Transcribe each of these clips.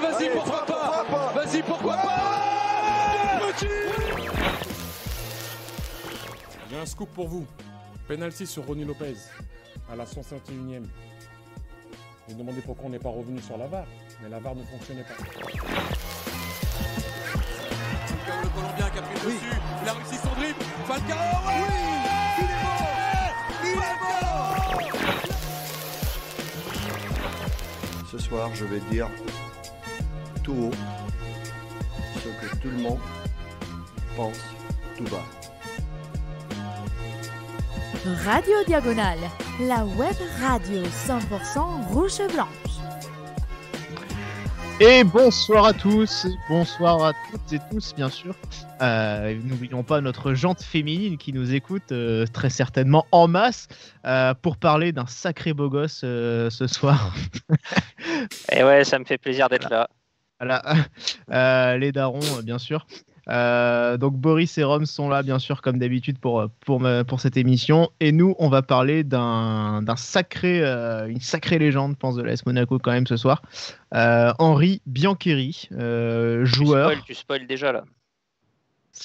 vas-y, pourquoi, pas, Vas-y, pourquoi ouais pas J'ai un scoop pour vous. Penalty sur Ronnie Lopez à la 151e. Vous demandez pourquoi on n'est pas revenu sur la VAR, mais la VAR ne fonctionnait pas. Le Colombien qui a pris le dessus, il a réussi son dribble. Falcao, oui il est bon Il est bon Ce soir, je vais dire tout haut ce que tout le monde pense tout bas. Radio Diagonale, la web radio 100% rouge blanche. Et bonsoir à tous, bonsoir à toutes et tous bien sûr. Euh, n'oublions pas notre jante féminine qui nous écoute euh, très certainement en masse euh, pour parler d'un sacré beau gosse ce soir. et ouais, ça me fait plaisir d'être là. Euh, les darons, euh, bien sûr. Euh, donc Boris et Rome sont là, bien sûr, comme d'habitude, pour, pour, pour cette émission. Et nous, on va parler d'un sacré, une sacrée légende, je pense, de l'AS Monaco quand même ce soir. Henri Biancheri, joueur. Tu spoil, tu spoil déjà là.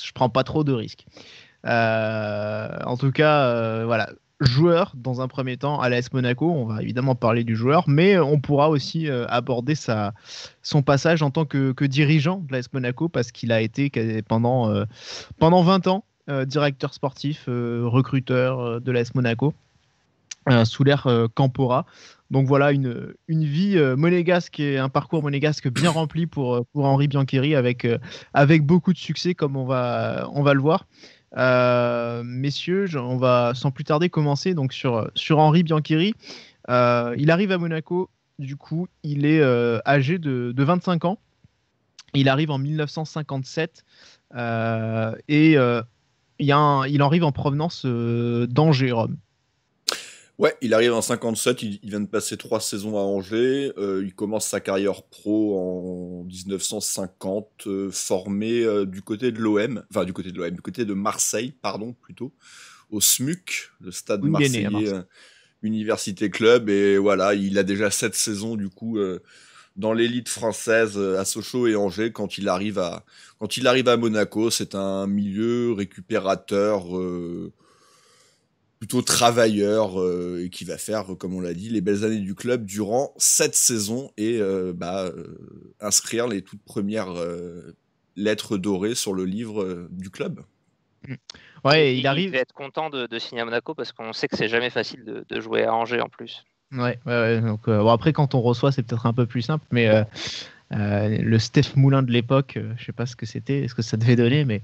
Je prends pas trop de risques. en tout cas, voilà, joueur dans un premier temps à l'AS Monaco. On va évidemment parler du joueur, mais on pourra aussi euh, aborder sa, son passage en tant que, dirigeant de l'AS Monaco parce qu'il a été pendant, euh, pendant 20 ans euh, directeur sportif, recruteur de l'AS Monaco sous l'ère Campora. Donc voilà, une, une vie monégasque et un parcours monégasque bien rempli pour, pour Henri Biancheri avec, avec beaucoup de succès comme on va, on va le voir. Euh, messieurs, on va sans plus tarder commencer donc sur, sur Henri Bianchiri. Euh, il arrive à Monaco, du coup, il est euh, âgé de, 25 ans. Il arrive en 1957 et il, en arrive en provenance dangers Ouais, il arrive en 57, il, vient de passer trois saisons à Angers, euh, il commence sa carrière pro en 1950, euh, formé euh, du côté de l'OM, enfin du côté de l'OM, du côté de Marseille, pardon, plutôt, au SMUC, le stade Marseille. Université Club, et voilà, il a déjà sept saisons du coup dans l'élite française à Sochaux et Angers quand il arrive à, quand il arrive à Monaco, c'est un milieu récupérateur plutôt travailleur euh, et qui va faire, comme on l'a dit, les belles années du club durant cette saison et euh, bah, euh, inscrire les toutes premières lettres dorées sur le livre du club. Mmh. Ouais, il, arrive. Il va être content de, signer à Monaco parce qu'on sait que c'est jamais facile de, jouer à Angers en plus. Ouais, ouais donc après quand on reçoit c'est peut-être un peu plus simple, mais le Steph Moulin de l'époque, je sais pas ce que c'était, ce que ça devait donner, mais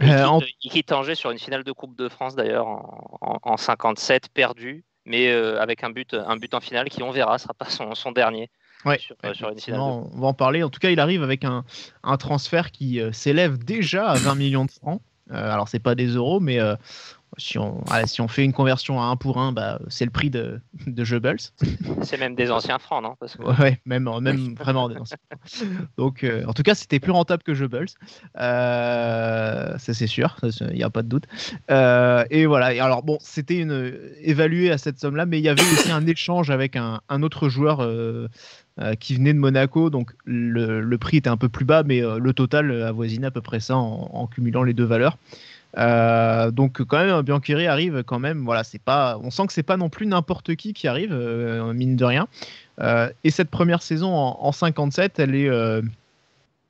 il quitte, Angers sur une finale de Coupe de France d'ailleurs en, 57, perdu, mais euh, avec un but, un but en finale qui, on verra, sera pas son, dernier. Ouais, euh, on, va en parler. En tout cas, il arrive avec un, transfert qui euh, s'élève déjà à 20 millions de francs. Alors, alors, c'est pas des euros, mais si on, si on fait une conversion à 1 pour 1, bah, c'est le prix de, de Jebels. C'est même des anciens francs, non Parce que... ouais, même, même vraiment des anciens francs. Donc, euh, en tout cas, c'était plus rentable que Jebels. Euh, ça, c'est sûr, il n'y a pas de doute. Euh, et voilà. alors, bon, c'était une, évalué à cette somme-là, mais il y avait aussi un échange avec un, un autre joueur. qui venait de Monaco. Donc le, le, prix était un peu plus bas, mais le total avoisinait à peu près ça en cumulant les deux valeurs. Euh, donc quand même Bianchieri arrive quand même voilà c'est pas on sent que c'est pas non plus n'importe qui qui arrive euh, mine de rien euh, et cette première saison en, 57 elle est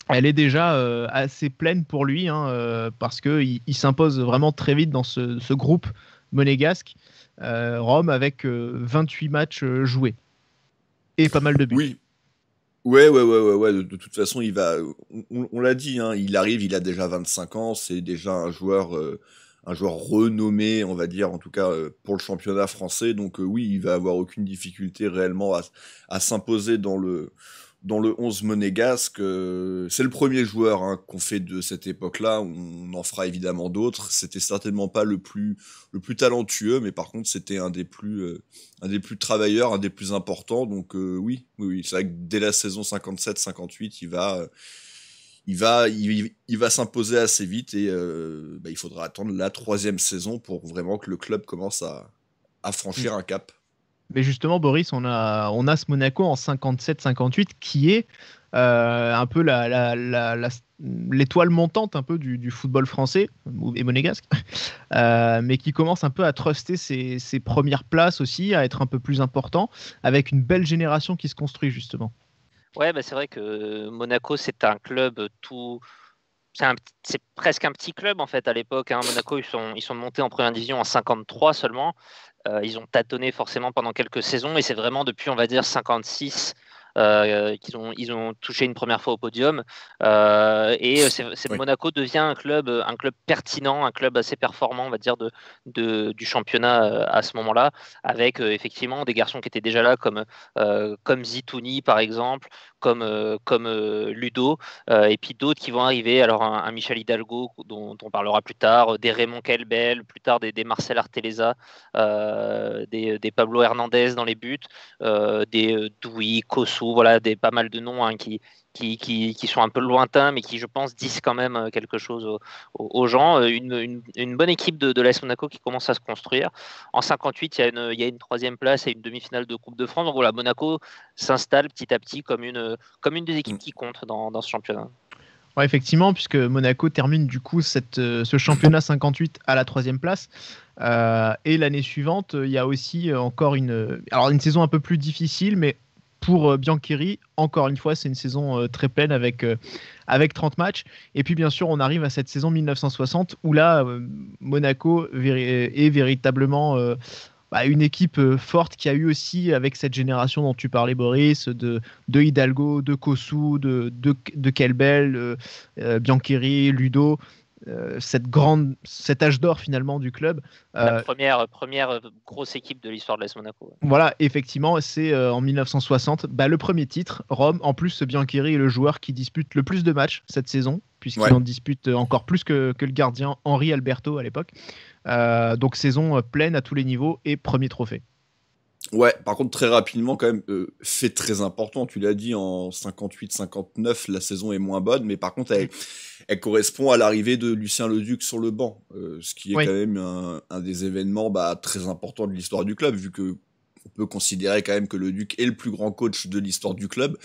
elle est déjà assez pleine pour lui hein, parce que il, s'impose vraiment très vite dans ce, ce groupe monégasque Rome avec 28 matchs joués et pas mal de buts. Oui. Ouais, ouais, ouais, ouais, De, toute façon, il va. On, l'a dit, hein, il arrive, il a déjà 25 ans, c'est déjà un joueur, euh, un joueur renommé, on va dire, en tout cas euh, pour le championnat français. Donc euh, oui, il va avoir aucune difficulté réellement à s'imposer dans le dans le 11 monégasque, euh, c'est le premier joueur hein, qu'on fait de cette époque-là. On en fera évidemment d'autres. C'était certainement pas le plus, le plus talentueux, mais par contre, c'était un des plus, euh, un des plus travailleurs, un des plus importants. Donc euh, oui, oui, c'est vrai que dès la saison 57-58, il va, il va, il, va s'imposer assez vite et bah, il faudra attendre la troisième saison pour vraiment que le club commence à, franchir mm. un cap. Mais justement, Boris, on a, on a ce Monaco en 57-58 qui est euh, un peu la, l'étoile montante un peu du, football français et monégasque, euh, mais qui commence un peu à truster ses, premières places aussi, à être un peu plus important, avec une belle génération qui se construit justement. Ouais, bah, c'est vrai que Monaco, c'est un club tout, c'est presque un petit club en fait à l'époque. Hein. Monaco, ils sont, montés en première division en 53 seulement. Euh, ils ont tâtonné forcément pendant quelques saisons et c'est vraiment depuis, on va dire, 56 euh, qu'ils ont, ils ont touché une première fois au podium. Euh, et euh, c'est, Monaco devient un club, un club pertinent, un club assez performant, on va dire, de, du championnat à ce moment-là, avec effectivement des garçons qui étaient déjà là, comme, comme Zitouni par exemple, comme, comme Ludo, et puis d'autres qui vont arriver. Alors un, Michel Hidalgo dont, on parlera plus tard, des Raymond Kelbel, plus tard des, Marcel Arteleza, des, des, Pablo Hernandez dans les buts, des Douy, Cosso voilà des pas mal de noms hein, qui, qui, sont un peu lointains, mais qui je pense disent quand même euh, quelque chose aux, gens. Euh, une, bonne équipe de, de Monaco qui commence à se construire. En 58, il y a une, il y troisième place et une demi-finale de Coupe de France. Donc voilà, Monaco s'installe petit à petit comme une, comme des équipes qui compte dans, ce championnat. effectivement, puisque Monaco termine du coup cette, euh, ce championnat 58 à la troisième place. et l'année suivante, il y a aussi encore une, alors une saison un peu plus difficile, mais pour euh, Biancheri, encore une fois, c'est une saison euh, très pleine avec, euh, avec 30 matchs. Et puis, bien sûr, on arrive à cette saison 1960 où là, Monaco est véritablement bah, une équipe forte qui a eu aussi, avec cette génération dont tu parlais, Boris, de, de Hidalgo, de Kossou, de, de, Kelbel, Biancheri, Ludo. Euh, cette grande, cet âge d'or finalement du club. La euh, première, première grosse équipe de l'histoire de l'AS Monaco. Voilà, effectivement, c'est euh, en 1960 bah, le premier titre. Rome, en plus, Biancheri est le joueur qui dispute le plus de matchs cette saison, puisqu'il en dispute encore plus que, le gardien Henri Alberto à l'époque. donc saison pleine à tous les niveaux et premier trophée. Ouais, par contre, très rapidement, quand même, fait euh, très important, tu l'as dit, en 58-59, la saison est moins bonne, mais par contre, mm. elle, correspond à l'arrivée de Lucien Leduc sur le banc, euh, ce qui est quand même un, des événements bah, très importants de l'histoire du club, vu que on peut considérer quand même que le Duc est le plus grand coach de l'histoire du club.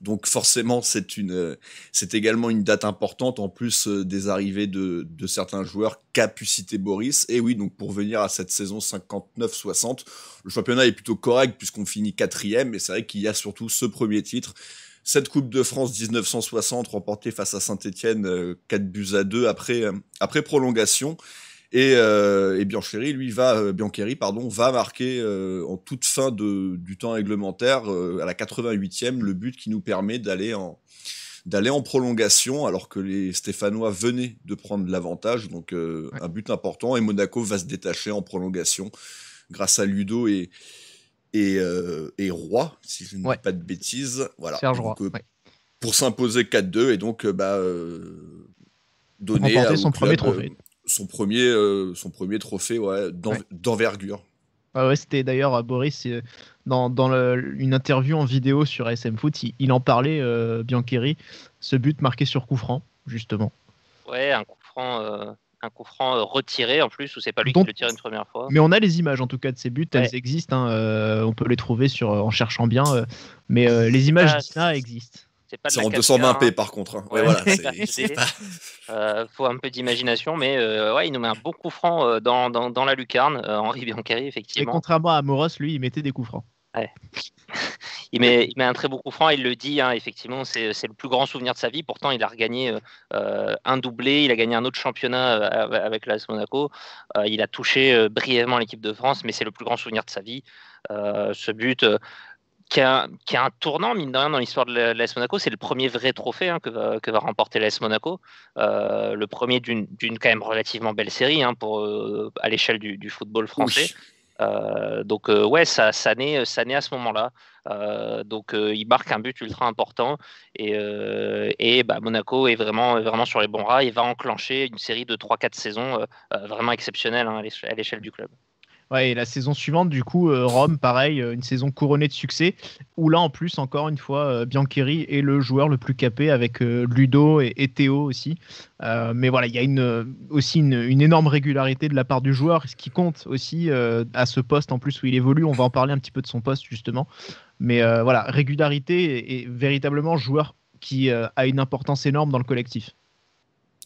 Donc forcément, c'est une, euh, c'est également une date importante en plus euh, des arrivées de, certains joueurs qu'a Boris. Et oui, donc pour venir à cette saison 59-60, le championnat est plutôt correct puisqu'on finit quatrième. Et c'est vrai qu'il y a surtout ce premier titre. Cette Coupe de France 1960 remportée face à Saint-Etienne 4 euh, buts à 2 après, après prolongation. Euh, et, Biancheri, lui, va, euh, Biancheri, pardon, va marquer euh, en toute fin de, du temps réglementaire, à la 88e, le but qui nous permet d'aller en, d'aller en prolongation, alors que les Stéphanois venaient de prendre l'avantage. Donc, un but important. Et Monaco va se détacher en prolongation grâce à Ludo et, et, Roy, si je ne dis pas de bêtises. Voilà. Serge Roy. Pour s'imposer 4-2 et donc bah, donner. son premier trophée son premier, euh, son premier trophée ouais, d'envergure. Ah c'était d'ailleurs euh, Boris euh, dans, dans une interview en vidéo sur SM Foot, il, en parlait Biancheri, ce but marqué sur coup franc justement. Ouais, un coup franc un coup franc retiré en plus, ou c'est pas lui qui le tire une première fois. Mais on a les images en tout cas de ces buts, elles existent, hein, on peut les trouver sur, en cherchant bien, mais les images ça existent. C'est pas en 220p hein. par contre. Hein. Il euh, faut un peu d'imagination, mais euh, ouais, il nous met un beau coup franc euh, dans, dans, la lucarne, Henri Biancari effectivement. contrairement à Moros, lui, il mettait des coups francs. il, met, il, met, un très beau coup franc, il le dit, hein, effectivement, c'est le plus grand souvenir de sa vie. Pourtant, il a regagné un doublé, il a gagné un autre championnat avec la Monaco, il a touché brièvement l'équipe de France, mais c'est le plus grand souvenir de sa vie. ce but, qui a, un tournant, mine de rien, dans l'histoire de l'AS Monaco. C'est le premier vrai trophée hein, que, va, remporter l'AS Monaco. Euh, le premier d'une quand même relativement belle série hein, euh, à l'échelle du, football français. Euh, donc ouais, ça, ça, naît, à ce moment-là. donc il marque un but ultra important et, bah, Monaco est vraiment, sur les bons rats. Il va enclencher une série de 3-4 saisons vraiment exceptionnelles hein, à l'échelle du club. Ouais, et la saison suivante, du coup, euh, Rome, pareil, euh, une saison couronnée de succès, où là, en plus, encore une fois, euh, Biancheri est le joueur le plus capé avec Ludo et, Théo aussi. mais voilà, il y a aussi une, énorme régularité de la part du joueur, ce qui compte aussi à ce poste en plus où il évolue. On va en parler un petit peu de son poste justement. Mais voilà, régularité et, véritablement joueur qui a une importance énorme dans le collectif.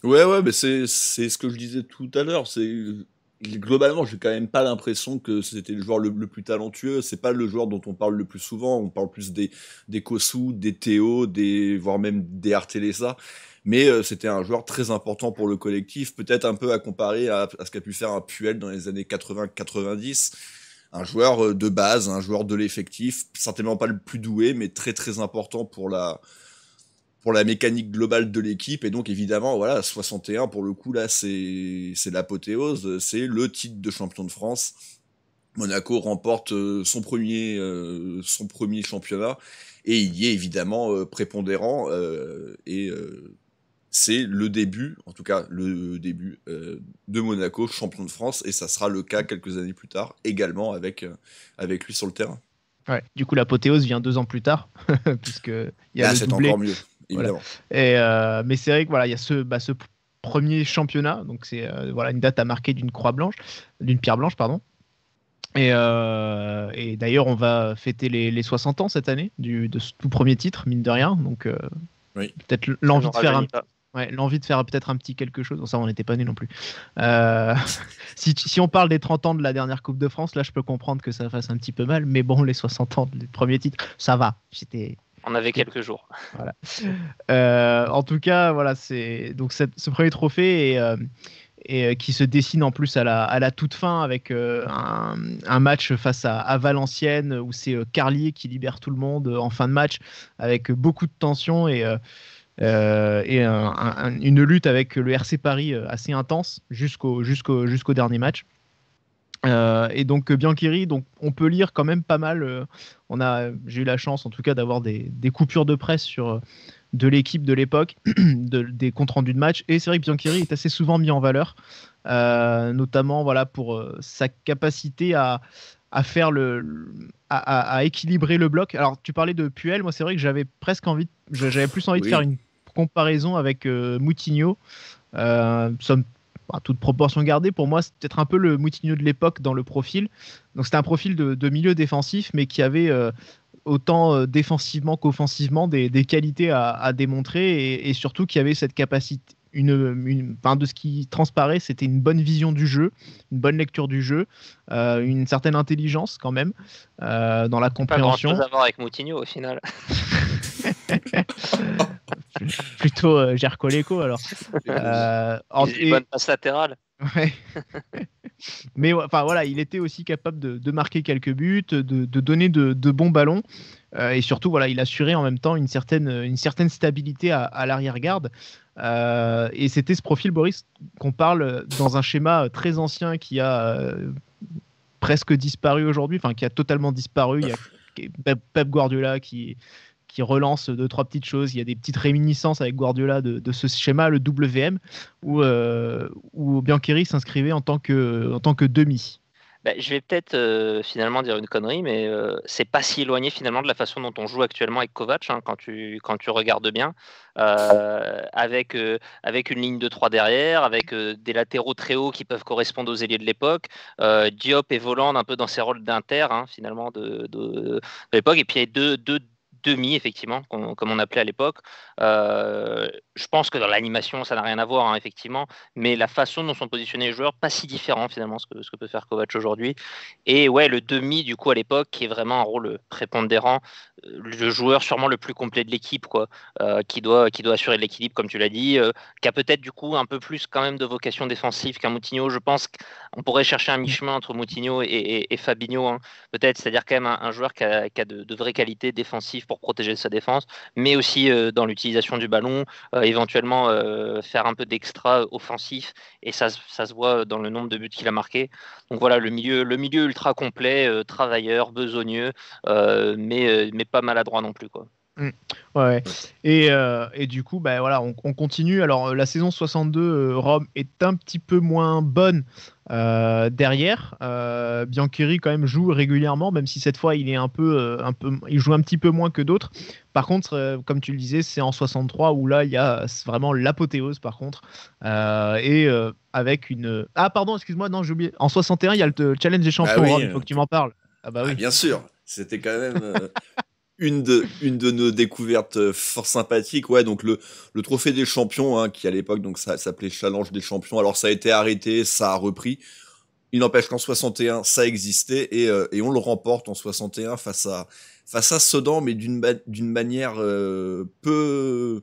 Ouais, ouais, mais c'est ce que je disais tout à l'heure. C'est globalement, j'ai quand même pas l'impression que c'était le joueur le, plus talentueux. C'est pas le joueur dont on parle le plus souvent. On parle plus des des Kosu, des Théo, des voire même des Artelesa. Mais euh, c'était un joueur très important pour le collectif, peut-être un peu à comparer à, à ce qu'a pu faire un Puel dans les années 80-90. Un joueur euh, de base, un joueur de l'effectif, certainement pas le plus doué, mais très très important pour la pour la mécanique globale de l'équipe. Et donc, évidemment, voilà, 61, pour le coup, là, c'est l'apothéose. C'est le titre de champion de France. Monaco remporte euh, son premier, euh, son premier championnat. Et il y est évidemment euh, prépondérant. et c'est le début, en tout cas, le début de Monaco, champion de France. Et ça sera le cas quelques années plus tard, également avec, avec lui sur le terrain. Ouais. Du coup, l'apothéose vient deux ans plus tard, puisque il y a encore mieux. Et, euh, mais c'est vrai que voilà, il y a ce, bah, premier championnat, donc c'est euh, voilà une date à marquer d'une croix blanche, d'une pierre blanche, pardon. Et, euh, d'ailleurs, on va fêter les, 60 ans cette année de ce tout premier titre, mine de rien. Donc, peut-être l'envie de faire un, de faire peut-être un petit quelque chose. ça, on n'était pas né non plus. si, on parle des 30 ans de la dernière Coupe de France, là, je peux comprendre que ça fasse un petit peu mal. Mais bon, les 60 ans du premier titre, ça va. C'était on avait quelques jours. Euh, en tout cas, voilà, c'est donc ce premier trophée et, euh, euh, qui se dessine en plus à la, toute fin avec un, match face à, Valenciennes où c'est Carlier qui libère tout le monde en fin de match avec beaucoup de tension et une lutte avec le RC Paris assez intense jusqu'au dernier match. Euh, et donc Bianchiri, donc on peut lire quand même pas mal. Euh, on a, j'ai eu la chance en tout cas d'avoir des, coupures de presse sur euh, de l'équipe de l'époque, des comptes rendus de match. Et c'est vrai que Bianchiri est assez souvent mis en valeur, notamment voilà pour sa capacité à, à faire le, à, équilibrer le bloc. Alors tu parlais de Puel, moi c'est vrai que j'avais presque envie, j'avais plus envie de faire une comparaison avec Moutinho. Euh, toute proportion gardée, pour moi, c'est peut-être un peu le Moutinho de l'époque dans le profil. Donc c'était un profil de, milieu défensif, mais qui avait euh, autant euh, défensivement qu'offensivement des, qualités à, démontrer et, et, surtout qui avait cette capacité. Une, de ce qui transparaît, c'était une bonne vision du jeu, une bonne lecture du jeu, euh, une certaine intelligence quand même dans la compréhension. Pas grand chose à voir avec Moutinho au final. plutôt euh, Gercoleco alors. Euh, en... bonne passe latérale. Mais enfin voilà, il était aussi capable de, marquer quelques buts, de, donner de, bons ballons. Euh, et surtout, voilà, il assurait en même temps une certaine, une certaine stabilité à, l'arrière-garde. Euh, et c'était ce profil, Boris, qu'on parle dans un schéma très ancien qui a euh, presque disparu aujourd'hui, enfin qui a totalement disparu. Il y a Pep Guardiola qui, qui relance deux, trois petites choses. Il y a des petites réminiscences avec Guardiola de, ce schéma, le WM, où, euh, où Biancheri s'inscrivait en, tant que, en tant que demi. Bah, je vais peut-être euh, finalement dire une connerie, mais euh, c'est pas si éloigné finalement de la façon dont on joue actuellement avec Kovac, hein, quand, tu, quand tu regardes bien, avec, avec une ligne de trois derrière, avec des latéraux très hauts qui peuvent correspondre aux ailiers de l'époque, Diop et Voland un peu dans ses rôles d'inter hein, finalement de, l'époque, et puis il y a deux demi, effectivement, comme on appelait à l'époque. Euh, je pense que dans l'animation, ça n'a rien à voir, hein, effectivement, mais la façon dont sont positionnés les joueurs, pas si différent finalement ce que, ce que peut faire Kovac aujourd'hui. Et ouais, le demi, du coup, à l'époque, qui est vraiment un rôle prépondérant, euh, le joueur sûrement le plus complet de l'équipe, quoi, euh, qui, doit, qui doit assurer l'équilibre, comme tu l'as dit, qui a peut-être du coup un peu plus quand même de vocation défensive qu'un Moutinho. Je pense qu'on pourrait chercher un mi-chemin entre Moutinho et, Fabinho, hein, peut-être, c'est-à-dire quand même un, joueur qui a, de, de vraies qualités défensives pour protéger sa défense, mais aussi euh, dans l'utilisation du ballon, euh, éventuellement euh, faire un peu d'extra offensif, et ça, se voit dans le nombre de buts qu'il a marqué. Donc voilà, le milieu, le milieu ultra complet, travailleur, besogneux, mais, mais pas maladroit non plus. Quoi. Mm. Ouais, Et, euh, et, du coup, bah, voilà, on, continue. Alors, euh, la saison 62, euh, Rome est un petit peu moins bonne derrière. Biancheri, quand même, joue régulièrement, même si cette fois, il, est un peu, un peu, il joue un petit peu moins que d'autres. Par contre, comme tu le disais, c'est en 63 où là, il y a vraiment l'apothéose, par contre. et avec une. Ah, pardon, excuse-moi, non, j'ai oublié. En 61, il y a le Challenge des bah champions, il faut que tu m'en parles. Ah, bah ah, oui. bien sûr, c'était quand même. une de, une de nos découvertes euh, fort sympathiques. Ouais, donc le, le trophée des champions, hein, qui à l'époque donc ça, s'appelait Challenge des champions. Alors ça a été arrêté, ça a repris. Il n'empêche qu'en 61, ça existait et, euh, et on le remporte en 61 face à face à Sedan, mais d'une d'une manière euh, peu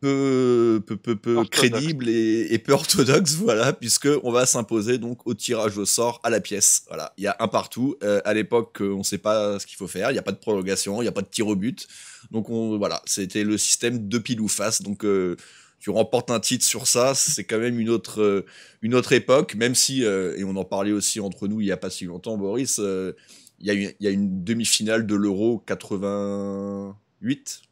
peu, peu, peu, crédible et, peu orthodoxe, voilà, puisque on va s'imposer donc au tirage au sort à la pièce. Voilà, il y a un partout. Euh, à l'époque, euh, on ne sait pas ce qu'il faut faire. Il n'y a pas de prolongation, il n'y a pas de tir au but. Donc on, voilà, c'était le système de pile ou face. Donc euh, tu remportes un titre sur ça, c'est quand même une autre, une autre époque, même si, et on en parlait aussi entre nous il n'y a pas si longtemps, Boris, il y, y a une, une demi-finale de l'Euro 88,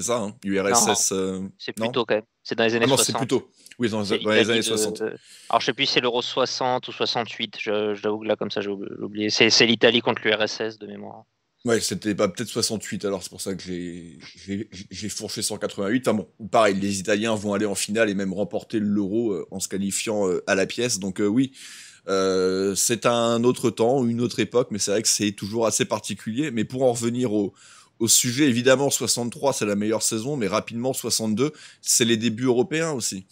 c'est ça, l'URSS... Hein, euh, c'est plutôt quand même. C'est dans les ah années 60. non, c'est plutôt. Oui, dans, les, années 60. Alors, je sais plus si c'est l'euro 60 ou 68. Je, l'avoue que là, comme ça, j'ai oublié. C'est l'Italie contre l'URSS de mémoire. Ouais, c'était pas peut-être 68, alors c'est pour ça que j'ai fourché 188. Ah bon, pareil, les Italiens vont aller en finale et même remporter l'euro euh, en se qualifiant euh, à la pièce. Donc oui, c'est un autre temps, une autre époque, mais c'est vrai que c'est toujours assez particulier. Mais pour en revenir au, au sujet. Évidemment, 63, c'est la meilleure saison, mais rapidement, 62, c'est les débuts européens aussi.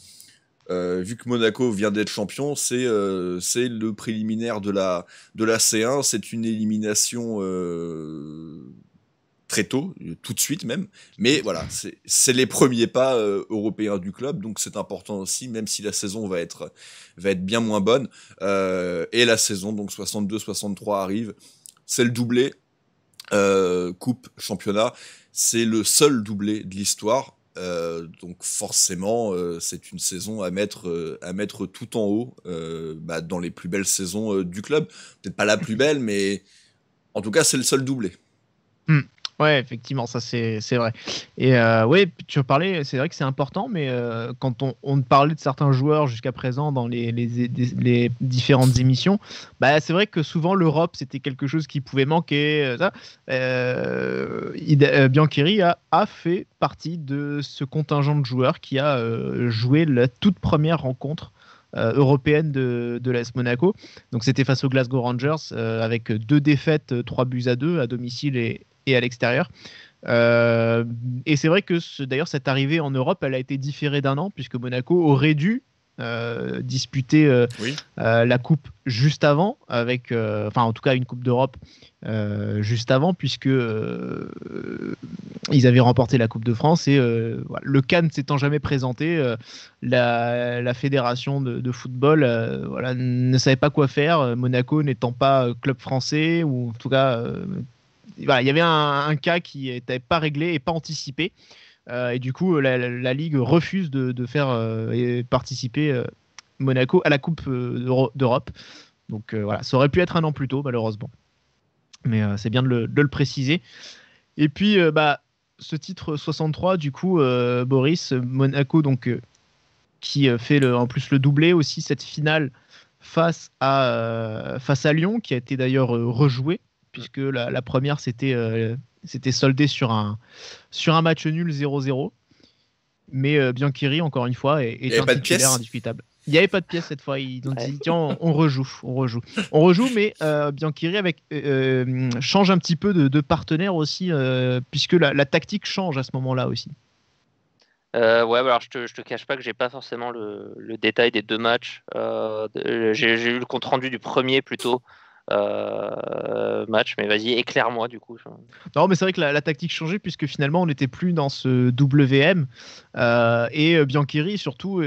Euh, vu que Monaco vient d'être champion, c'est euh, c'est le préliminaire de la, de la C1. C'est une élimination euh, très tôt, tout de suite même. Mais voilà, c'est les premiers pas européens du club, donc c'est important aussi, même si la saison va être, va être bien moins bonne. et la saison, donc 62-63 arrive. C'est le doublé, euh, coupe championnat. C'est le seul doublé de l'histoire. Euh, donc forcément, euh, c'est une saison à mettre, à mettre tout en haut bah, dans les plus belles saisons du club. Peut-être pas la plus belle, mais en tout cas, c'est le seul doublé. Hmm. Ouais, effectivement, ça c'est vrai. Et euh, oui, tu parlais, c'est vrai que c'est important, mais euh, quand on, on, parlait de certains joueurs jusqu'à présent dans les, les, les, différentes émissions, bah, c'est vrai que souvent l'Europe c'était quelque chose qui pouvait manquer. Euh, ça. a, a, fait partie de ce contingent de joueurs qui a joué la toute première rencontre européenne de, de l'AS Monaco. Donc c'était face aux Glasgow Rangers avec deux défaites, trois buts à deux à domicile et, et à l'extérieur. Euh, et c'est vrai que ce, d'ailleurs cette arrivée en Europe, elle a été différée d'un an puisque Monaco aurait dû euh, disputer euh, la coupe juste avant, avec, enfin en tout cas une coupe d'Europe juste avant, puisque ils avaient remporté la coupe de France et le ne s'étant jamais présenté, la, fédération de, football voilà, ne savait pas quoi faire. Monaco n'étant pas club français ou en tout cas il y avait un, cas qui n'était pas réglé et pas anticipé. Euh, et du coup, la, Ligue refuse de, faire euh, participer euh, Monaco à la Coupe d'Europe. Donc voilà, ça aurait pu être un an plus tôt, malheureusement. Mais c'est bien de le, préciser. Et puis, bah, ce titre 63, du coup, Boris, Monaco, donc, qui fait le, en plus le doublé aussi, cette finale face à, face à Lyon, qui a été d'ailleurs rejouée puisque la, première c'était euh, c'était soldé sur un, sur un match nul 0-0. Mais euh, Bianchiri, encore une fois, est, est un indiscutable. Il n'y avait pas de pièce cette fois. Ils ont dit tiens, on, rejoue, on rejoue, on rejoue. Mais euh, Bianchiri avec change un petit peu de, de partenaire aussi, puisque la, tactique change à ce moment-là aussi. ouais, bah alors je te, je te cache pas que j'ai pas forcément le, le, détail des deux matchs. j'ai eu le compte rendu du premier plutôt. Euh, match. Mais vas-y, éclaire-moi du coup. Non, mais c'est vrai que la, tactique changeait puisque finalement on n'était plus dans ce WM. Euh, et euh, Bianchiri surtout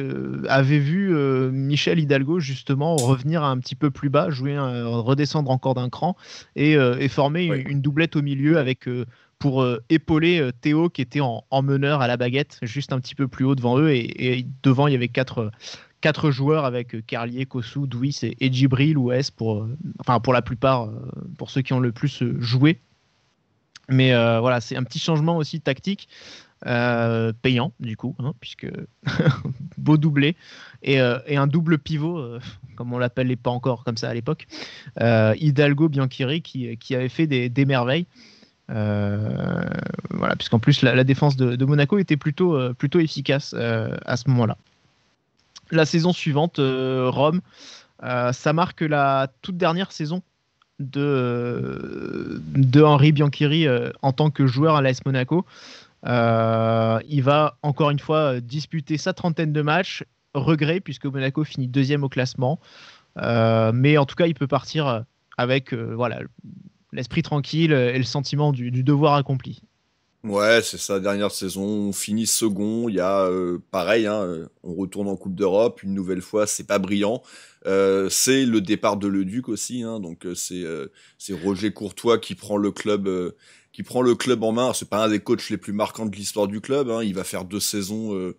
avait vu Michel Hidalgo justement revenir un petit peu plus bas, jouer, redescendre encore d'un cran et, former une, doublette au milieu avec pour épauler Théo qui était en, meneur à la baguette, juste un petit peu plus haut devant eux. Et, et devant, il y avait quatre, quatre joueurs avec euh, Carlier, Kossou, Douis et, Ejibri, Djibril ou S pour, euh, enfin pour la plupart, euh, pour ceux qui ont le plus joué. Mais voilà, c'est un petit changement aussi tactique, payant du coup, hein, puisque beau doublé et, un double pivot, comme on l'appelait pas encore comme ça à l'époque, Hidalgo Bianchiri qui, qui, avait fait des, merveilles. voilà, puisqu'en plus la, défense de, de, Monaco était plutôt, plutôt efficace à ce moment-là la saison suivante, euh, Rome, euh, ça marque la toute dernière saison de, euh, de Henri Bianchiri en tant que joueur à l'AS Monaco. il va encore une fois disputer sa trentaine de matchs. Regret, puisque Monaco finit deuxième au classement. mais en tout cas, il peut partir avec voilà l'esprit tranquille et le sentiment du devoir accompli. Ouais, c'est sa dernière saison. On finit second. Il y a euh, pareil, hein, euh, on retourne en Coupe d'Europe une nouvelle fois. C'est pas brillant. Euh, c'est le départ de Leduc aussi, hein. donc c'est Roger Courtois qui prend le club qui prend le club en main. C'est pas un des coachs les plus marquants de l'histoire du club. Hein. il va faire deux saisons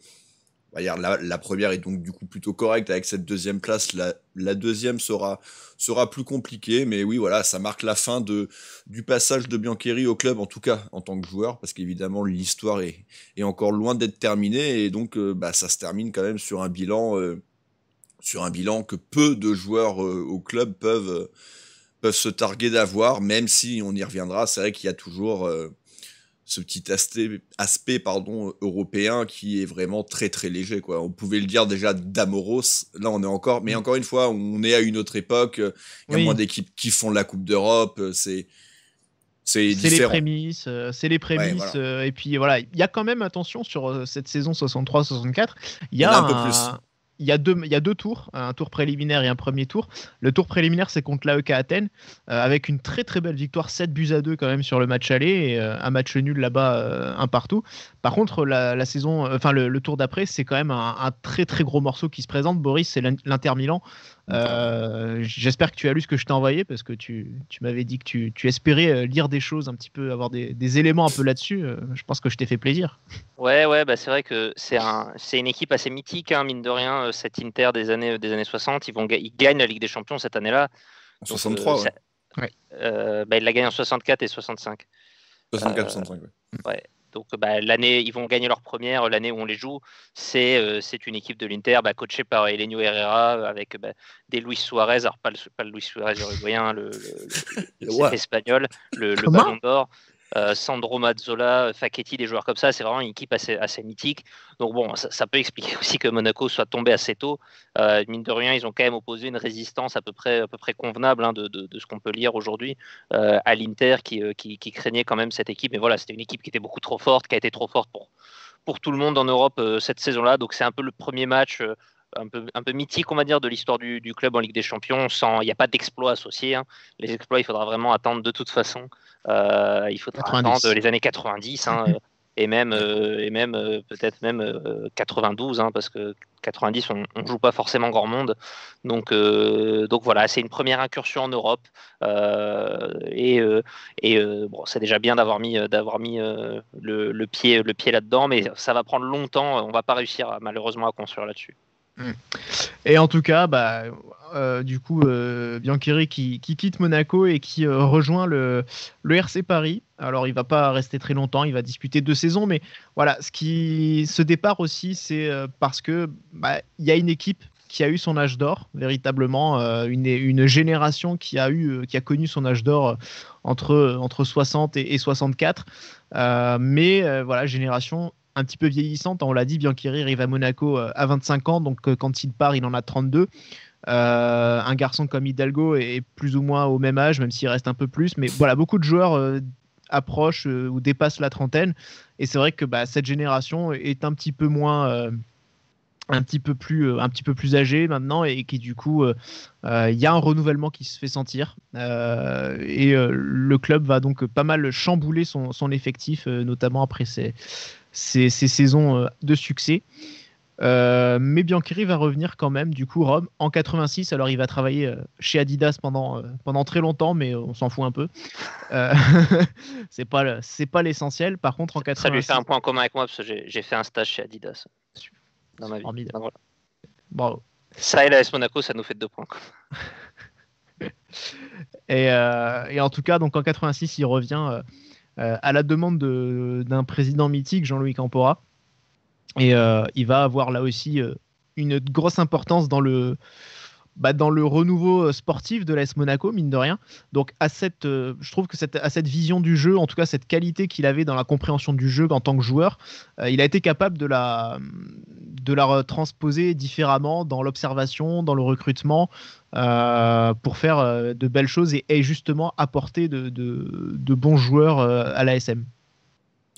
bah, la, première est donc du coup plutôt correcte avec cette deuxième place. La, deuxième sera, sera plus compliquée, mais oui, voilà, ça marque la fin de, du passage de Biancheri au club, en tout cas en tant que joueur, parce qu'évidemment l'histoire est, encore loin d'être terminée, et donc euh, bah, ça se termine quand même sur un bilan, euh, sur un bilan que peu de joueurs euh, au club peuvent, peuvent se targuer d'avoir, même si on y reviendra. C'est vrai qu'il y a toujours ce petit aspect, aspect, pardon, européen qui est vraiment très très léger. Quoi. On pouvait le dire déjà d'Amoros, là on est encore, mais mm. encore une fois, on est à une autre époque, euh, il y a moins d'équipes qui font la Coupe d'Europe, euh, c'est... C'est les prémices, euh, c'est les prémices, et puis voilà, il y a quand même attention sur cette saison 63-64. Il y a, un peu plus il y, a deux, il y a deux tours, un tour préliminaire et un premier tour. Le tour préliminaire, c'est contre l'AEK Athènes, euh, avec une très très belle victoire, 7 buts à 2 quand même sur le match aller, et euh, un match nul là-bas, euh, un partout. Par contre, la, saison, enfin le, tour d'après, c'est quand même un, un, très très gros morceau qui se présente. Boris, c'est l'Inter Milan, euh, j'espère que tu as lu ce que je t'ai envoyé parce que tu, tu m'avais dit que tu, tu, espérais euh, lire des choses un petit peu, avoir des, éléments un peu là-dessus. Euh, je pense que je t'ai fait plaisir. Ouais, ouais, bah c'est vrai que c'est un, une équipe assez mythique, hein, mine de rien, cette Inter des années, des années 60. Ils, vont, ils gagnent la Ligue des Champions cette année-là. En 63, ouais. Bah, ils la gagnent en 64 et 65. 64-65, ouais. Donc bah, l'année, ils vont gagner leur première, l'année où on les joue, c'est euh, une équipe de l'Inter bah, coachée par Elenio Herrera avec bah, des Luis Suarez, alors pas le, Luis Suarez uruguayen, le, espagnol, le, ballon d'or, euh, Sandro Mazzola, Facchetti, des joueurs comme ça. C'est vraiment une équipe assez, mythique. Donc bon, ça, peut expliquer aussi que Monaco soit tombé assez tôt. Euh, mine de rien, ils ont quand même opposé une résistance à peu près, convenable hein, de, ce qu'on peut lire aujourd'hui euh, à l'Inter qui, craignait quand même cette équipe. Mais voilà, c'était une équipe qui était beaucoup trop forte, qui a été trop forte pour tout le monde en Europe cette saison-là. Donc c'est un peu le premier match un peu, mythique, on va dire, de l'histoire du, club en Ligue des Champions. Il n'y a pas d'exploit associé. Hein. Les exploits, il faudra vraiment attendre de toute façon. Euh, il faudra attendre les années 90 hein, et même, euh, et même euh, peut-être même 92, hein, parce que 90, on ne joue pas forcément grand monde. Donc, donc voilà, c'est une première incursion en Europe. et bon, c'est déjà bien d'avoir mis, d'avoir mis le, pied, le pied là-dedans, mais ça va prendre longtemps. On ne va pas réussir malheureusement à construire là-dessus. Et en tout cas, bah, euh, du coup, euh, qui, quitte Monaco et qui euh, rejoint le, le, RC Paris. Alors, il va pas rester très longtemps, il va disputer deux saisons, mais voilà, ce, qui, ce départ aussi, c'est parce que bah, il y a une équipe qui a eu son âge d'or, véritablement, une, une, génération qui a, eu, qui a connu son âge d'or entre, entre 60 et, et 64. mais voilà, génération un petit peu vieillissante. Hein, on l'a dit, Bianchiri arrive à Monaco euh, à 25 ans, donc euh, quand il part, il en a 32. Euh, un garçon comme Hidalgo est plus ou moins au même âge, même s'il reste un peu plus. Mais voilà, beaucoup de joueurs approchent ou dépassent la trentaine. Et c'est vrai que bah, cette génération est un petit peu moins. un petit peu plus un petit peu plus âgé maintenant et qui du coup il y a un renouvellement qui se fait sentir et le club va donc pas mal chambouler son, son effectif notamment après ces, ses, saisons euh, de succès. Euh, mais Biancheri va revenir quand même, du coup, Rome, en 86. Alors, il va travailler euh, chez Adidas pendant, pendant très longtemps, mais on s'en fout un peu. c'est pas, c'est pas l'essentiel. Par contre, en 86. Ça lui fait un point commun avec moi, parce que j'ai, fait un stage chez Adidas. Dans ma vie. Bravo. Ça et la Monaco, ça nous fait deux points. et, et, en tout cas, donc en 86, il revient euh, à la demande d'un président mythique, Jean-Louis Campora. Et euh, il va avoir là aussi euh, une grosse importance dans le, bah, dans le renouveau sportif de l'AS Monaco, mine de rien. Donc, à cette, je trouve que cette, à cette vision du jeu, en tout cas cette qualité qu'il avait dans la compréhension du jeu en tant que joueur, il a été capable de la, de la transposer différemment dans l'observation, dans le recrutement, euh, pour faire euh, de belles choses et, justement apporter de, bons joueurs euh, à l'ASM.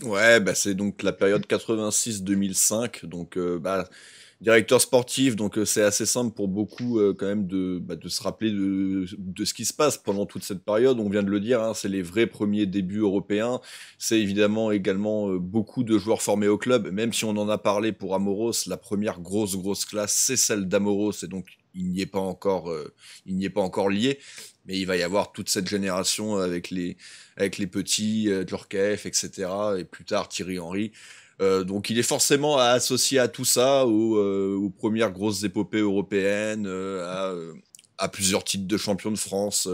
Ouais, bah c'est donc la période 86-2005, donc bah, directeur sportif, donc c'est assez simple pour beaucoup quand même de, bah, se rappeler de, ce qui se passe pendant toute cette période. On vient de le dire, hein, c'est les vrais premiers débuts européens. C'est évidemment également beaucoup de joueurs formés au club, même si on en a parlé pour Amoros, la première grosse grosse classe, c'est celle d'Amoros, et donc il n'y est pas encore, euh, il n'y est pas encore lié, mais il va y avoir toute cette génération avec les, avec les petits, euh, etc., et plus tard Thierry Henry. Euh, donc il est forcément associé à tout ça, euh, aux, premières grosses épopées européennes, à, à, plusieurs titres de champion de France.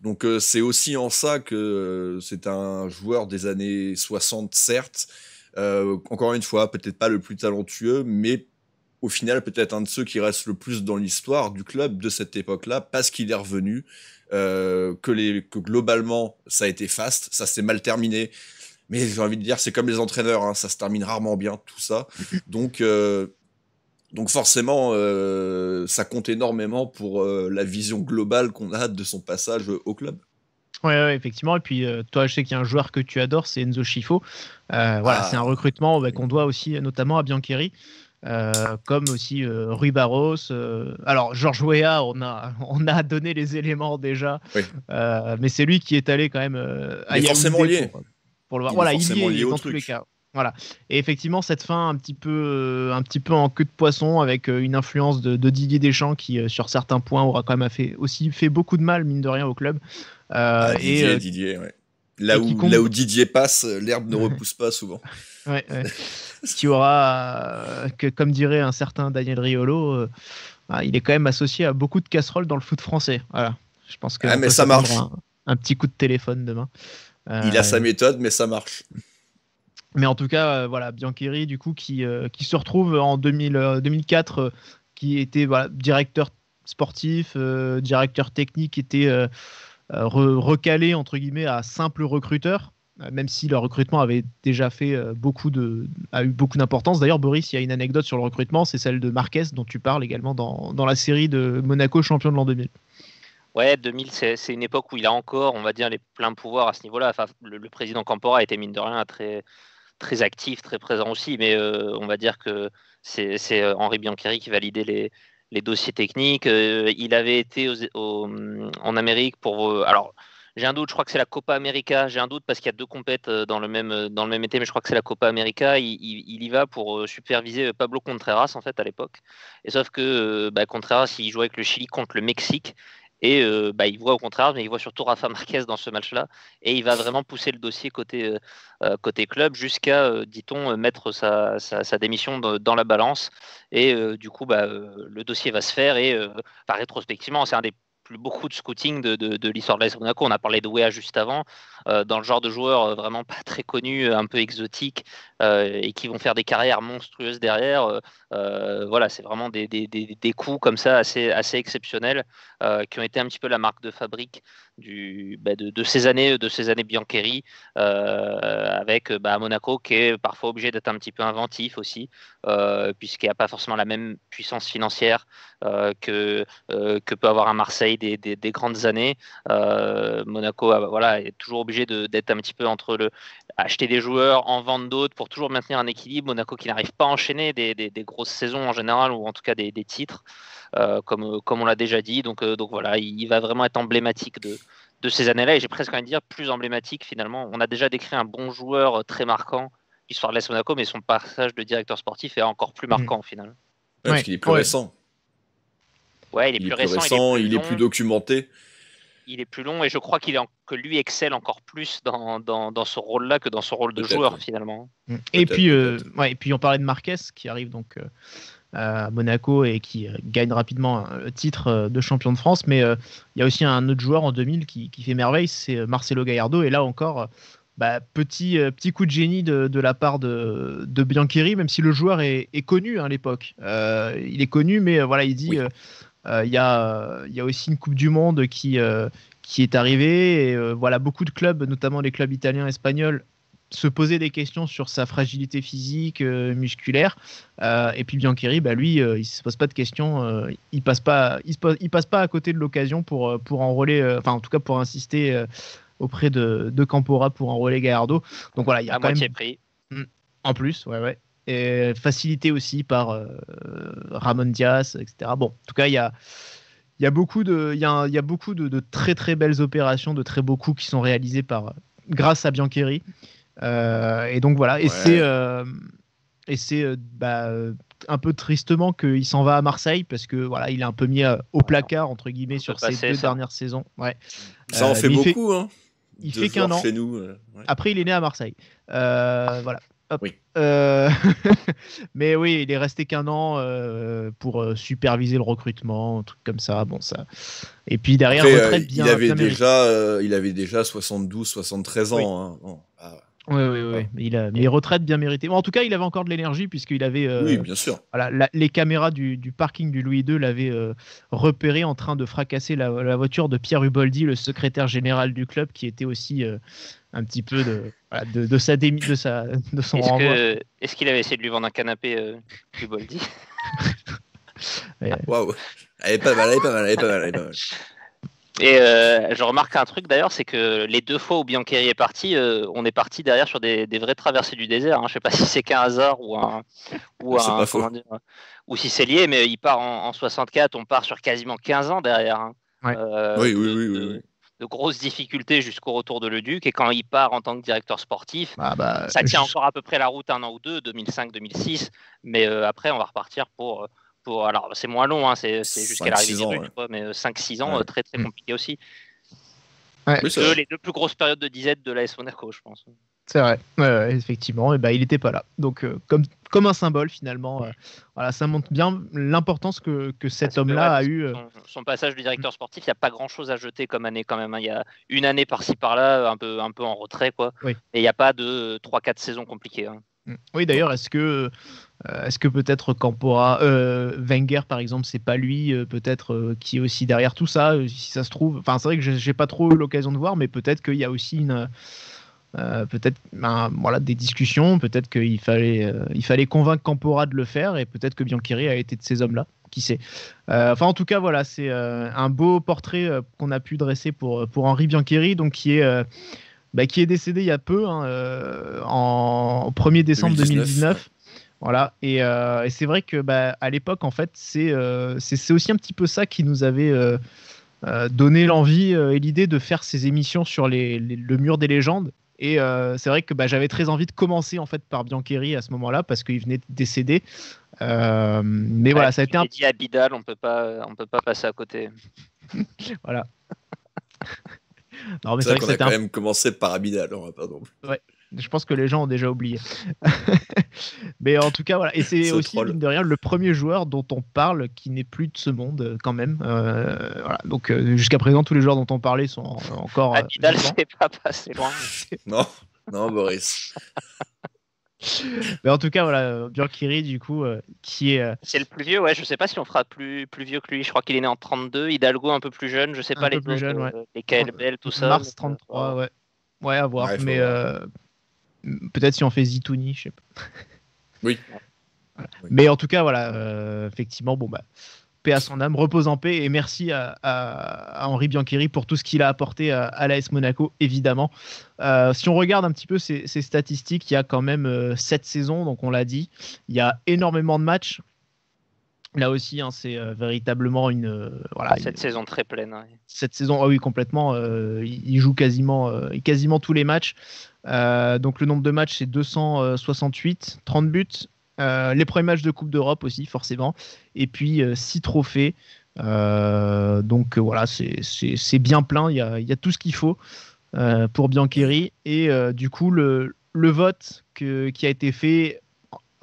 Donc c'est aussi en ça que c'est un joueur des années 60, certes. encore une fois, peut-être pas le plus talentueux, mais au final peut-être un de ceux qui reste le plus dans l'histoire du club de cette époque-là parce qu'il est revenu, euh, que, les, globalement ça a été fast, ça s'est mal terminé. Mais j'ai envie de dire, c'est comme les entraîneurs, hein, ça se termine rarement bien, tout ça. Donc, euh, donc forcément, euh, ça compte énormément pour la vision globale qu'on a de son passage au club. Ouais, effectivement. Et puis, toi, je sais qu'il y a un joueur que tu adores, c'est Enzo Schifo. voilà, ah. c'est un recrutement qu'on doit aussi notamment à Biancheri. Euh, comme aussi euh, Rui Barros. Euh, alors, Georges Wea, on a, on a donné les éléments déjà, mais c'est lui qui est allé quand même à il est forcément lié. Pour, le voir. voilà, il est dans tous les cas. Voilà. Et effectivement, cette fin un petit peu, un petit peu en queue de poisson, avec une influence de, Didier Deschamps qui, sur certains points, aura quand même fait, aussi fait beaucoup de mal, mine de rien, au club. Didier, ah, et, Didier, oui Là où, Didier passe, euh, l'herbe ne repousse pas souvent. ouais, Ce qui aura, euh, que, comme dirait un certain Daniel Riolo, euh, bah, il est quand même associé à beaucoup de casseroles dans le foot français. Voilà. Je pense que ah, mais ça marche. Un, petit coup de téléphone demain. il a sa méthode, mais ça marche. Mais en tout cas, voilà, Biancheri, du coup, qui, se retrouve en 2004, qui était directeur sportif, directeur technique, était euh, recalé entre guillemets à simple recruteur, euh, même si leur recrutement avait déjà fait euh, beaucoup de, a eu beaucoup d'importance. D'ailleurs, Boris, il y a une anecdote sur le recrutement, c'est celle de Marquez dont tu parles également dans, la série de Monaco champion de l'an 2000. Ouais, 2000, c'est une époque où il a encore, on va dire, les pleins pouvoirs à ce niveau-là. le, président Campora était mine de rien très, très actif, très présent aussi, mais on va dire que c'est Henri Biancheri qui validait les, les dossiers techniques. Euh, il avait été mm, en Amérique pour. Euh, alors, j'ai un doute, je crois que c'est la Copa América. J'ai un doute parce qu'il y a deux compètes euh, dans le même, dans le même été, mais je crois que c'est la Copa América. Il, y va pour superviser Pablo Contreras, en fait, à l'époque. Et sauf que bah, Contreras, il jouait avec le Chili contre le Mexique. Et euh, bah, il voit au contraire, mais il voit surtout Rafa Marquez dans ce match-là. Et il va vraiment pousser le dossier côté, euh, euh, côté club jusqu'à, dit-on, mettre sa, démission dans la balance. Et du coup, bah, le dossier va se faire. Et rétrospectivement, c'est un des beaucoup de scouting de, de, l'histoire de l'AS Monaco. On a parlé de Wea juste avant, euh, dans le genre de joueurs euh, vraiment pas très connus, euh, un peu exotiques, et qui vont faire des carrières monstrueuses derrière. voilà, c'est vraiment des, des, coups comme ça assez, assez exceptionnels qui ont été un petit peu la marque de fabrique bah, de, ces années, de ces années Biancheri, euh, avec bah, Monaco qui est parfois obligé d'être un petit peu inventif aussi, euh, puisqu'il n'y a pas forcément la même puissance financière euh, que, peut avoir un Marseille des, grandes années. Monaco ah, bah, voilà, est toujours obligé d'être un petit peu entre le acheter des joueurs, en vendre d'autres pour toujours maintenir un équilibre. Monaco qui n'arrive pas à enchaîner des, grosses saisons en général ou en tout cas des titres. Euh, comme, euh, comme on l'a déjà dit. Donc, euh, donc voilà, il, va vraiment être emblématique de, de ces années-là. Et j'ai presque envie de dire plus emblématique finalement. On a déjà décrit un bon joueur très marquant, l'histoire de l'AS Monaco, mais son passage de directeur sportif est encore plus mm. marquant au finalement. parce qu'il est plus récent. Ouais, il est, plus, récent, il est plus, documenté. Il est plus long et je crois qu'il est que lui excelle encore plus dans, dans, dans ce rôle-là que dans son rôle de joueur finalement. Et puis, ouais, et puis on parlait de Marquez qui arrive donc à Monaco et qui euh, gagne rapidement hein, le titre euh, de champion de France. Mais euh, il y a aussi un autre joueur en 2000 qui, fait merveille, c'est Marcelo Gallardo. Et là encore, bah, petit, petit coup de génie de, la part de, de, Biancheri, même si le joueur est, connu hein, à l'époque. il est connu, mais voilà, il dit il y, a, aussi une Coupe du Monde qui, qui est arrivée. Et, voilà, beaucoup de clubs, notamment les clubs italiens, et espagnols, se poser des questions sur sa fragilité physique, euh, musculaire. Euh, et puis Biancheri, bah, lui, euh, il ne se pose pas de questions. il passe pas, il, se il passe pas à côté de l'occasion pour, pour enrôler, enfin en tout cas pour insister auprès de, de, Campora pour enrôler Gallardo. Donc voilà, il y a quand même... pris. Hmm. En plus, ouais, ouais. Et facilité aussi par Ramon Diaz, etc. Bon, en tout cas, il y a il y a beaucoup de, il y a, il y a beaucoup de, très très belles opérations, de très beaux coups qui sont réalisés par grâce à Biancheri. Euh, et donc voilà, et c'est euh, et c'est euh, bah, un peu tristement qu'il s'en va à Marseille parce que voilà, il est un peu mis au placard entre guillemets sur ses deux dernières saisons. Ouais. Ça en fait beaucoup. Hein, il fait, hein, fait qu'un an. nous, Après, il est né à Marseille. voilà. mais oui, il est resté qu'un an pour superviser le recrutement, un truc comme ça. Bon, ça. Et puis derrière, retraite bien. Il avait, déjà, il avait déjà 72, 73 ans. Oui. Hein. Ah, oui, oui, oui. Il a mais retraites retraite bien méritée. en tout cas, il avait encore de l'énergie puisqu'il avait. Euh, oui, bien sûr. Voilà, les caméras du, du, parking du Louis II l'avaient euh, repéré en train de fracasser la, la, voiture de Pierre Uboldi, le secrétaire général du club, qui était aussi euh, un petit peu de, voilà, de, de, sa démi, de, sa, de son est-ce que, est-ce qu'il avait essayé de lui vendre un canapé, Uboldi Waouh elle est pas mal, elle est pas mal. Elle est pas mal. Et euh, je remarque un truc d'ailleurs, c'est que les deux fois où Biancheri est parti, euh, on est parti derrière sur des, vraies traversées du désert. Hein. Je ne sais pas si c'est qu'un hasard ou un, ou, ah, euh, ou si c'est lié, mais il part en, 64, on part sur quasiment 15 ans derrière. Hein. oui, oui, oui, oui, De, grosses difficultés jusqu'au retour de le Duc. et quand il part en tant que directeur sportif, ah, bah, ça tient encore à peu près la route un an ou deux, 2005-2006, mais après on va repartir pour alors c'est moins long, hein, c'est jusqu'à l'arrivée des trucs, mais 5-6 euh, ans, euh, très très hmm. compliqué aussi. Ouais. que les deux plus grosses périodes de disette de la S Monaco, je pense. C'est vrai, effectivement, et ben, il n'était pas là. Donc, euh, comme, comme un symbole, finalement, voilà, ça montre bien l'importance que, que cet ah, homme-là a eu. Son, passage du directeur hmm. sportif, il n'y a pas grand-chose à jeter comme année, quand même. Hein. Il y a une année par-ci, par-là, un peu, un peu en retrait, quoi. Et il n'y a pas de 3-4 saisons compliquées. Hein. Hmm. Oui, d'ailleurs, est-ce que euh, est-ce que peut-être Campora, euh, Wenger par exemple, c'est pas lui euh, peut-être qui est aussi derrière tout ça, si ça se trouve. Enfin, c'est vrai que j'ai pas trop l'occasion de voir, mais peut-être qu'il y a aussi une peut-être ben, voilà des discussions, peut-être qu'il fallait il fallait convaincre Campora de le faire et peut-être que Bianchieri a été de ces hommes-là, qui sait. enfin, en tout cas, voilà, c'est un beau portrait qu'on a pu dresser pour pour Henri Bianchieri donc qui est bah, qui est décédé il y a peu, hein, en 1er décembre 2019 voilà. Euh, et, c'est vrai que bah, à l'époque, en fait, euh, c'est aussi un petit peu ça qui nous avait euh, donné l'envie et l'idée de faire ces émissions sur le mur des légendes. Et c'est vrai que bah, j'avais très envie de commencer en fait par Biancheri à ce moment-là parce qu'il venait de décéder. mais voilà, ça a été un. peu... on peut pas, on peut pas passer à côté. voilà. Non, mais c'est vrai qu'on a quand même commencé par Abidal, hein, pardon. Ouais, je pense que les gens ont déjà oublié. Mais en tout cas, voilà. Et c'est aussi, mine de rien, le premier joueur dont on parle qui n'est plus de ce monde, euh, quand même. Euh, voilà. Donc, euh, jusqu'à présent, tous les joueurs dont on parlait sont encore. Ah, c'est pas passé loin. non, non, Boris. Mais en tout cas, voilà, Burkiri, du coup, qui est. C'est le plus vieux, ouais. Je sais pas si on fera plus, plus vieux que lui. Je crois qu'il est né en 32. Hidalgo, un peu plus jeune. Je sais pas les plus jeunes, Les KLBL, tout ça. Mars 33, ouais. Ouais, à voir. mais Peut-être si on fait Zitouni, je sais pas. Oui. Mais en tout cas, voilà, euh, effectivement, bon, bah, paix à son âme, repose en paix et merci à, Henri Biancheri pour tout ce qu'il a apporté à, l'AS Monaco, évidemment. Euh, si on regarde un petit peu ces, statistiques, il y a quand même euh, sept saisons, donc on l'a dit, il y a énormément de matchs. Là aussi, hein, c'est euh, véritablement une. Euh, voilà, cette saison très pleine. Cette saison, ah oui, complètement. Euh, il joue quasiment, quasiment tous les matchs. donc le nombre de matchs, c'est 268, 30 buts. les premiers matchs de Coupe d'Europe aussi, forcément. Et puis six trophées. donc voilà, c'est bien plein. Il y a, tout ce qu'il faut pour Biancheri. Et du coup, le, vote qui a été fait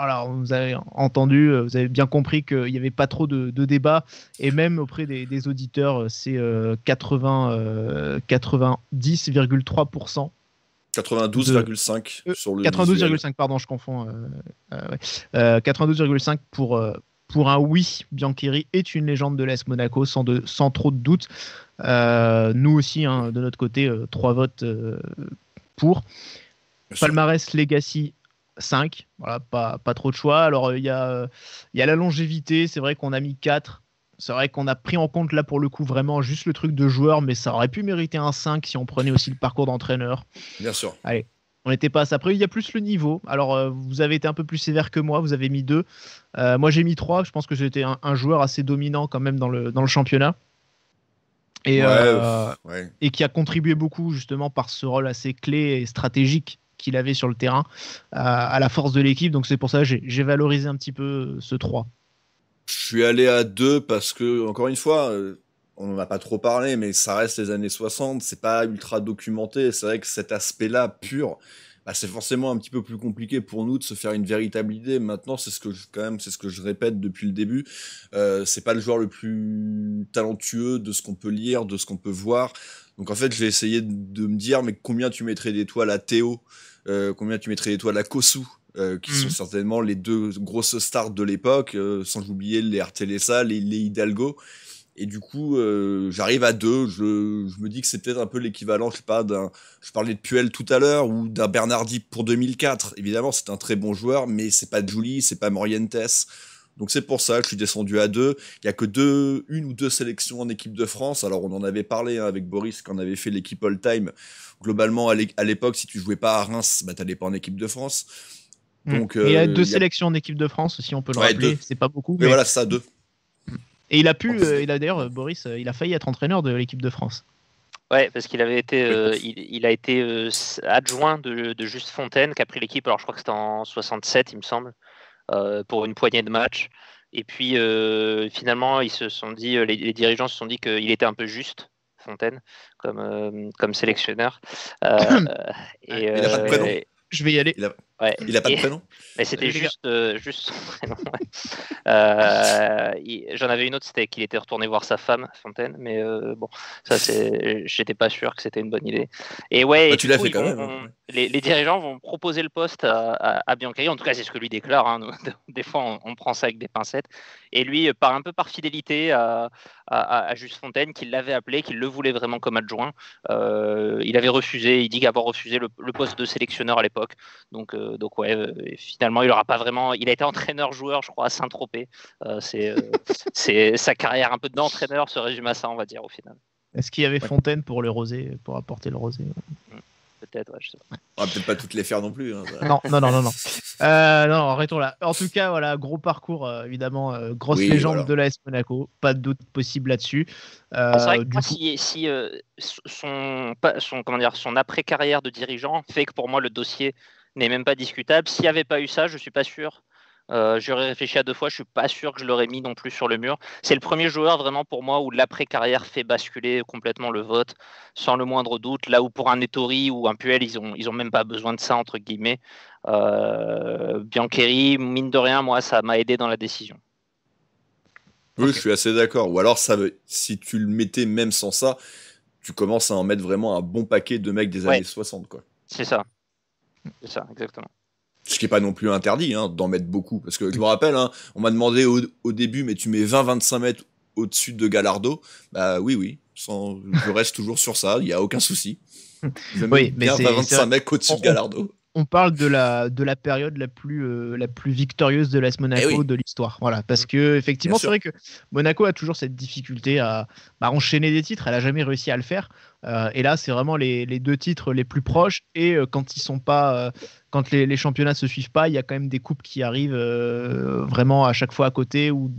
alors, vous avez entendu, euh, vous avez bien compris qu'il n'y avait pas trop de, de débats. Et même auprès des, auditeurs, euh, c'est 90,3%. Euh, 92,5 sur le 92,5 pardon je confonds 92,5 pour pour un oui, Biancheri est une légende de l'Est Monaco, sans, de, sans trop de doute. nous aussi, hein, de notre côté, trois votes pour. Palmarès Legacy 5. Voilà, pas, trop de choix. Alors, euh, il y, a, euh, y a la longévité. C'est vrai qu'on a mis 4. C'est vrai qu'on a pris en compte là pour le coup vraiment juste le truc de joueur, mais ça aurait pu mériter un 5 si on prenait aussi le parcours d'entraîneur. Bien sûr. Allez, on n'était pas ça. Après, il y a plus le niveau. Alors, euh, vous avez été un peu plus sévère que moi, vous avez mis 2. moi, j'ai mis 3. Je pense que c'était un, joueur assez dominant quand même dans le, dans le championnat. Et, et qui a contribué beaucoup justement par ce rôle assez clé et stratégique qu'il avait sur le terrain euh, à la force de l'équipe. Donc c'est pour ça que j'ai valorisé un petit peu euh, ce 3. Je suis allé à 2 parce que, encore une fois, euh, on n'en a pas trop parlé, mais ça reste les années 60, c'est pas ultra documenté. C'est vrai que cet aspect-là pur, bah, c'est forcément un petit peu plus compliqué pour nous de se faire une véritable idée. Maintenant, c'est ce que je, c'est ce que je répète depuis le début. c'est pas le joueur le plus talentueux de ce qu'on peut lire, de ce qu'on peut voir. Donc en fait, j'ai essayé de me dire, mais combien tu mettrais d'étoiles à Théo euh, combien tu mettrais toiles à Kosu euh, qui sont mhm. certainement les deux grosses stars de l'époque, euh, sans oublier les Artelessa, les, les Hidalgo. Et du coup, j'arrive à deux. Je, me dis que c'est peut-être un peu l'équivalent, je sais pas, d'un. Je parlais de Puel tout à l'heure ou d'un Bernardi pour 2004. Évidemment, c'est un très bon joueur, mais c'est pas Julie, c'est pas Morientes. Donc c'est pour ça que je suis descendu à deux. Il n'y a que deux, une ou deux sélections en équipe de France. Alors on en avait parlé hein, avec Boris quand on avait fait l'équipe all-time. Globalement, à l'époque, si tu jouais pas à Reims, bah, tu n'allais pas en équipe de France. Hmm. Donc, il y a euh, deux sélections en équipe de France, si on peut le ouais, C'est pas beaucoup. Mais, voilà, ça, deux. Hmm. Et il a pu, euh, il a d'ailleurs, euh, Boris, il a failli être entraîneur de l'équipe de France. Ouais, parce qu'il avait été, il, a été adjoint de, de, Juste Fontaine qui a pris l'équipe. Alors je crois que c'était en 67, il me semble. Euh, pour une poignée de matchs. Et puis euh, finalement, ils se sont dit, euh, les, dirigeants se sont dit qu'il était un peu juste Fontaine comme, comme sélectionneur. et, Je vais y aller il n'a pas de prénom C'était juste, euh, juste son prénom. Euh, j'en avais une autre, c'était qu'il était retourné voir sa femme, Fontaine, mais euh, bon, ça c'est, j'étais pas sûr que c'était une bonne idée. Et ouais, bah, tu l'as fait quand même. Hein. Les, dirigeants vont proposer le poste à, à, en tout cas c'est ce que lui déclare, hein. des fois on, prend ça avec des pincettes. Et lui, par un peu par fidélité à, Juste Fontaine, qu'il l'avait appelé, qu'il le voulait vraiment comme adjoint, il avait refusé, il dit qu'avoir refusé le, le, poste de sélectionneur à l'époque. Donc euh, donc ouais, euh, finalement, il aura pas vraiment. Il a été entraîneur-joueur, je crois, à Saint-Tropez. Euh, c'est sa carrière un peu d'entraîneur se résume à ça, on va dire au final. Est-ce qu'il y avait Fontaine pour le rosé, pour apporter le rosé hmm. Peut-être, ouais, je sais pas. On ah, va peut-être pas toutes les faire non plus. Hein, non, non, non, non, non. arrêtons là. En tout cas, voilà, gros parcours, évidemment, grosse légende de l'AS Monaco. Pas de doute possible là-dessus. Ah, c'est vrai que si, son, son, comment dire, son après-carrière de dirigeant fait que pour moi, le dossier n'est même pas discutable. S'il n'y avait pas eu ça, je ne suis pas sûr. Euh, j'aurais réfléchi à deux fois, je ne suis pas sûr que je l'aurais mis non plus sur le mur. C'est le premier joueur vraiment pour moi où l'après-carrière fait basculer complètement le vote, sans le moindre doute. Là où pour un Ettori ou un Puel, ils n'ont ils ont même pas besoin de ça, entre guillemets. Euh, Biancheri, mine de rien, moi, ça m'a aidé dans la décision. Oui, je suis assez d'accord. Ou alors, si tu le mettais même sans ça, tu commences à en mettre vraiment un bon paquet de mecs des années 60. quoi. C'est ça. C'est ça, exactement. Ce qui n'est pas non plus interdit hein, d'en mettre beaucoup. Parce que je me rappelle, hein, on m'a demandé au, début, mais tu mets 20-25 mètres au-dessus de Galardo. Bah oui, oui. Sans, je reste toujours sur ça, il n'y a aucun souci. oui, mais 25 mètres au-dessus de Galardo on parle de la, de la période la plus, euh, la plus victorieuse de l'AS eh Monaco de l'histoire. Voilà, parce mm. que effectivement, c'est vrai que Monaco a toujours cette difficulté à, à bah, enchaîner des titres. Elle n'a jamais réussi à le faire. Euh, et là, c'est vraiment les, deux titres les plus proches. Et euh, quand ils sont pas, euh, quand les, les, championnats se suivent pas, il y a quand même des coupes qui arrivent vraiment à chaque fois à côté, ou,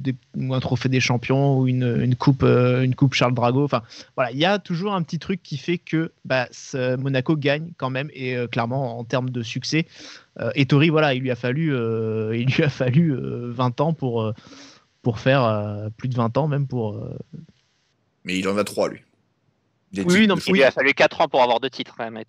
un trophée des champions, ou une, coupe, une coupe Charles Drago. Enfin, voilà, il y a toujours un petit truc qui fait que bah, Monaco gagne quand même, et clairement en termes de succès. et Tori, voilà, il lui a fallu, il lui a fallu 20 ans pour pour faire plus de 20 ans même pour. Mais il en a trois lui oui, il a fallu 4 ans pour avoir deux titres, quand hein, même,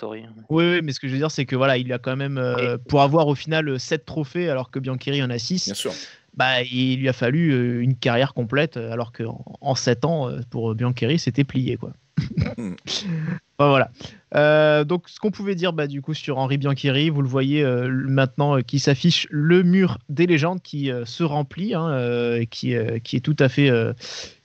Oui, mais ce que je veux dire, c'est que voilà, il a quand même, euh, pour avoir au final 7 euh, trophées, alors que Bianchiri en a 6, Bah, il lui a fallu euh, une carrière complète, alors qu'en en 7 ans, pour Bianchiri, c'était plié. Quoi. voilà. donc, ce qu'on pouvait dire bah, du coup sur Henri Bianchiri, vous le voyez maintenant qui s'affiche le mur des légendes qui se remplit, hein, et qui, qui est tout à fait,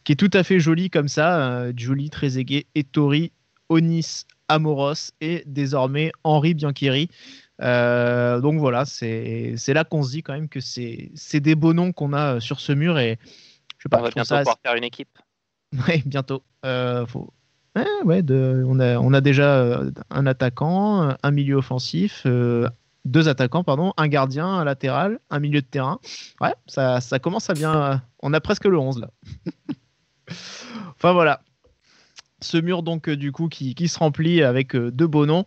qui est tout à fait joli comme ça. Euh, Julie Trezeguet, Etori Onis, Amoros et désormais Henri Bianchieri. Euh, donc voilà, c'est là qu'on se dit quand même que c'est des beaux noms qu'on a euh, sur ce mur et je sais pas. On va bientôt pouvoir faire une équipe. Oui, bientôt. on, a, on, a, déjà un attaquant, un milieu offensif, deux attaquants, pardon, un gardien, un latéral, un milieu de terrain. Ouais, ça, ça commence à bien. On a presque le 11 là. Enfin voilà. Ce mur donc euh, du coup qui, se remplit avec euh, deux beaux noms.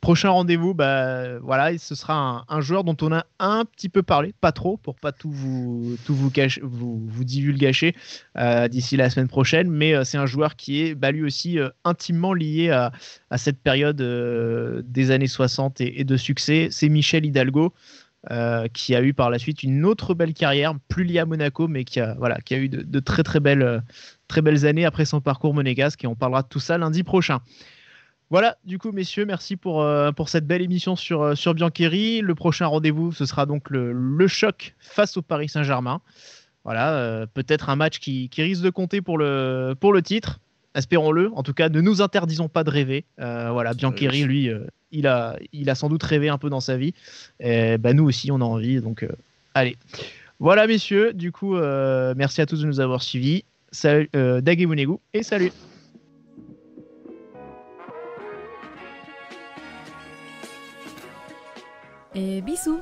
Prochain rendez-vous, bah voilà, ce sera un, joueur dont on a un petit peu parlé, pas trop, pour pas tout vous tout vous vous, euh, d'ici la semaine prochaine, mais c'est un joueur qui est bah, lui aussi intimement lié à, cette période des années 60 et de succès. C'est Michel Hidalgo. Euh, qui a eu par la suite une autre belle carrière, plus liée à Monaco, mais qui a, voilà, qui a eu de, très très belles, euh, très belles années après son parcours monégasque, et on parlera de tout ça lundi prochain. Voilà, du coup, messieurs, merci pour, euh, cette belle émission sur, sur Biancheri. Le prochain rendez-vous, ce sera donc le, choc face au Paris Saint-Germain. Voilà, peut-être un match qui, qui, risque de compter pour le, pour le titre espérons-le. En tout cas, ne nous interdisons pas de rêver. Euh, voilà, Biancheri, lui, euh, il, a, il a sans doute rêvé un peu dans sa vie. Et, bah, nous aussi, on a envie. Donc, euh, allez. Voilà, messieurs. Du coup, merci à tous de nous avoir suivis. Salut, et salut. Et bisous.